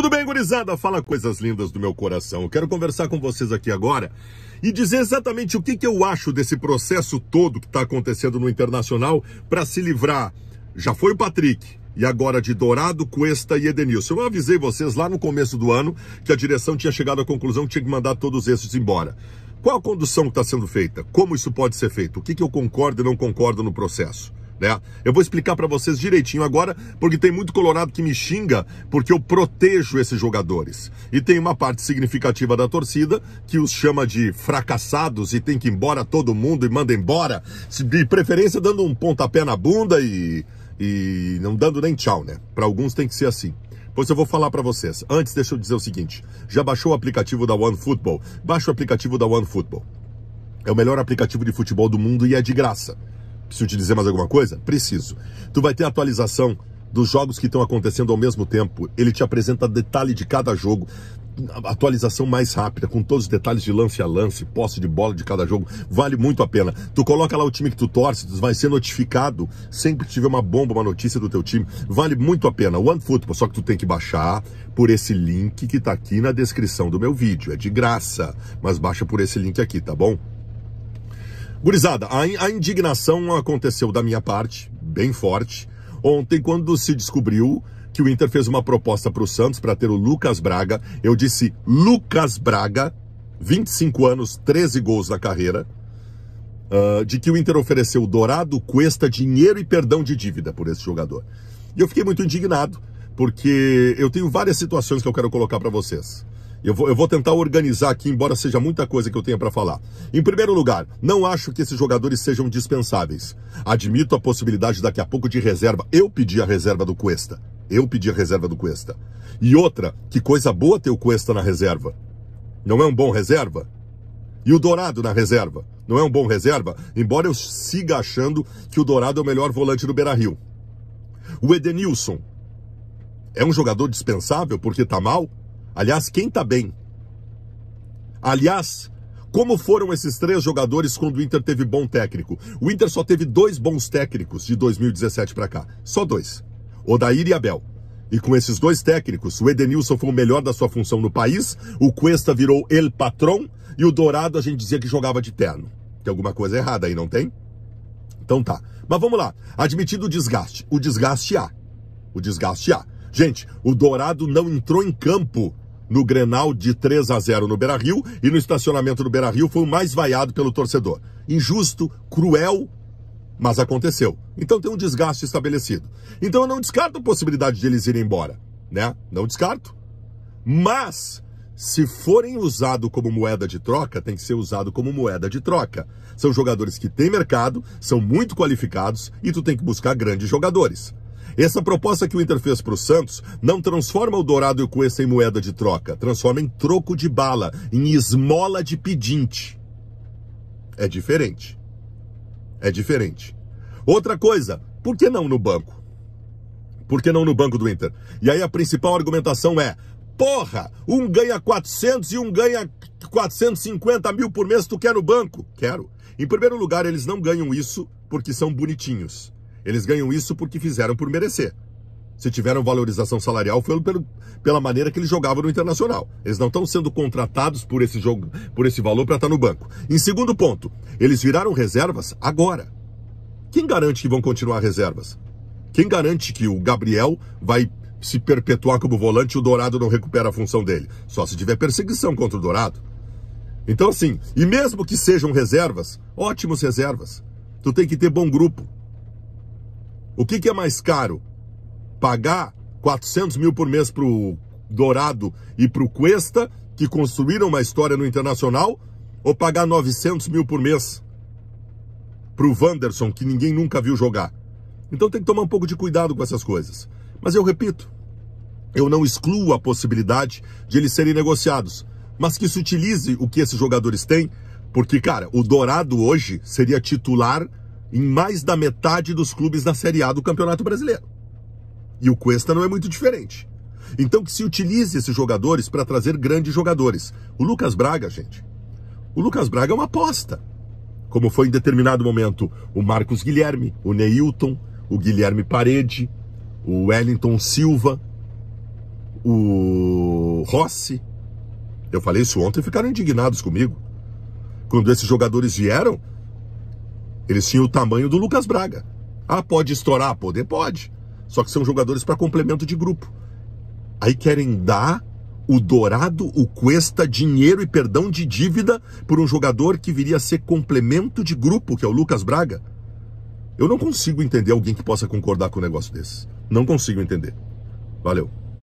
Tudo bem, gurizada? Fala coisas lindas do meu coração. Eu quero conversar com vocês aqui agora e dizer exatamente o que, que eu acho desse processo todo que está acontecendo no Internacional para se livrar. Já foi o Patrick, e agora de Dourado, Cuesta e Edenilson. Eu avisei vocês lá no começo do ano que a direção tinha chegado à conclusão que tinha que mandar todos esses embora. Qual a condução que está sendo feita? Como isso pode ser feito? O que, que eu concordo e não concordo no processo? né? Eu vou explicar para vocês direitinho agora, porque tem muito colorado que me xinga porque eu protejo esses jogadores. E tem uma parte significativa da torcida que os chama de fracassados e tem que ir embora todo mundo e manda embora, de preferência dando um pontapé na bunda e e não dando nem tchau, né? Para alguns tem que ser assim. Pois eu vou falar para vocês. Antes, deixa eu dizer o seguinte: já baixou o aplicativo da OneFootball? Baixa o aplicativo da OneFootball. É o melhor aplicativo de futebol do mundo e é de graça. Preciso te dizer mais alguma coisa? Preciso. Tu vai ter atualização dos jogos que estão acontecendo ao mesmo tempo. Ele te apresenta detalhe de cada jogo. Atualização mais rápida, com todos os detalhes de lance a lance, posse de bola de cada jogo, vale muito a pena. Tu coloca lá o time que tu torce, tu vai ser notificado sempre que tiver uma bomba, uma notícia do teu time, vale muito a pena. One Football, só que tu tem que baixar por esse link que tá aqui na descrição do meu vídeo, é de graça, mas baixa por esse link aqui, tá bom? Gurizada, a, a indignação aconteceu da minha parte, bem forte, ontem quando se descobriu que o Inter fez uma proposta para o Santos para ter o Lucas Braga. Eu disse Lucas Braga, 25 anos, 13 gols na carreira. Uh, de que o Inter ofereceu Dourado, Cuesta, dinheiro e perdão de dívida por esse jogador. E eu fiquei muito indignado, porque eu tenho várias situações que eu quero colocar para vocês. Eu vou, eu vou tentar organizar aqui, embora seja muita coisa que eu tenha para falar. Em primeiro lugar, não acho que esses jogadores sejam dispensáveis. Admito a possibilidade daqui a pouco de reserva. Eu pedi a reserva do Cuesta. Eu pedi a reserva do Cuesta. E outra, que coisa boa ter o Cuesta na reserva. Não é um bom reserva? E o Dourado na reserva? Não é um bom reserva? Embora eu siga achando que o Dourado é o melhor volante do Beira-Rio. O Edenilson é um jogador dispensável porque está mal? Aliás, quem está bem? Aliás, como foram esses três jogadores quando o Inter teve bom técnico? O Inter só teve dois bons técnicos de 2017 para cá. Só dois. Odair e Abel. E com esses dois técnicos, o Edenilson foi o melhor da sua função no país, o Cuesta virou El Patrão e o Dourado a gente dizia que jogava de terno. Tem alguma coisa errada aí, não tem? Então tá. Mas vamos lá. Admitido o desgaste. O desgaste há. O desgaste há. Gente, o Dourado não entrou em campo no Grenal de 3 a 0 no Beira-Rio e no estacionamento do Beira-Rio foi o mais vaiado pelo torcedor. Injusto, cruel, mas aconteceu. Então tem um desgaste estabelecido. Então eu não descarto a possibilidade de eles irem embora, né? Não descarto. Mas se forem usados como moeda de troca, tem que ser usado como moeda de troca. São jogadores que têm mercado, são muito qualificados e tu tem que buscar grandes jogadores. Essa proposta que o Inter fez para o Santos não transforma o Dourado e o Cuesta em moeda de troca, transforma em troco de bala, em esmola de pedinte. É diferente. É diferente. Outra coisa, por que não no banco? Por que não no banco do Inter? E aí a principal argumentação é: porra, um ganha 400 e um ganha 450 mil por mês, tu quer no banco? Quero. Em primeiro lugar, eles não ganham isso porque são bonitinhos. Eles ganham isso porque fizeram por merecer. Se tiveram valorização salarial, foi pelo, pela maneira que eles jogavam no Internacional. Eles não estão sendo contratados por esse jogo, por esse valor para estar tá no banco. Em segundo ponto, eles viraram reservas agora. Quem garante que vão continuar reservas? Quem garante que o Gabriel vai se perpetuar como volante e o Dourado não recupera a função dele? Só se tiver perseguição contra o Dourado. Então, assim, e mesmo que sejam reservas, ótimos reservas, tu tem que ter bom grupo. O que, que é mais caro? Pagar 400 mil por mês para o Dourado e para o Cuesta, que construíram uma história no Internacional, ou pagar 900 mil por mês para o Wanderson, que ninguém nunca viu jogar? Então tem que tomar um pouco de cuidado com essas coisas. Mas eu repito, eu não excluo a possibilidade de eles serem negociados, mas que se utilize o que esses jogadores têm, porque, cara, o Dourado hoje seria titular em mais da metade dos clubes da Série A do Campeonato Brasileiro. E o Cuesta não é muito diferente. Então que se utilize esses jogadores para trazer grandes jogadores. O Lucas Braga, gente. O Lucas Braga é uma aposta. Como foi em determinado momento o Marcos Guilherme, o Neilton, o Guilherme Parede, o Wellington Silva, o Rossi. Eu falei isso ontem e ficaram indignados comigo. Quando esses jogadores vieram, eles tinham o tamanho do Lucas Braga. Ah, pode estourar? Poder pode. Só que são jogadores para complemento de grupo. Aí querem dar o Dourado, o Cuesta, dinheiro e perdão de dívida por um jogador que viria a ser complemento de grupo, que é o Lucas Braga. Eu não consigo entender alguém que possa concordar com um negócio desse. Não consigo entender. Valeu.